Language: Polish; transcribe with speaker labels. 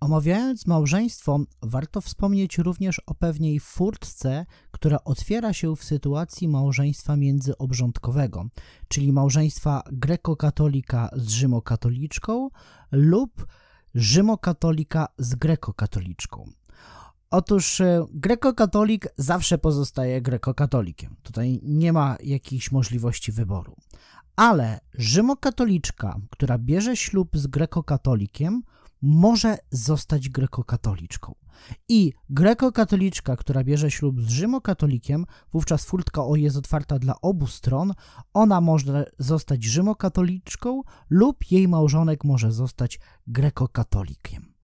Speaker 1: Omawiając małżeństwo, warto wspomnieć również o pewnej furtce, która otwiera się w sytuacji małżeństwa międzyobrządkowego, czyli małżeństwa grekokatolika z rzymokatoliczką lub rzymokatolika z grekokatoliczką. Otóż e, grekokatolik zawsze pozostaje grekokatolikiem. Tutaj nie ma jakiejś możliwości wyboru. Ale rzymokatoliczka, która bierze ślub z grekokatolikiem, może zostać grekokatoliczką. I grekokatoliczka, która bierze ślub z rzymokatolikiem, wówczas furtka o jest otwarta dla obu stron, ona może zostać rzymokatoliczką lub jej małżonek może zostać grekokatolikiem.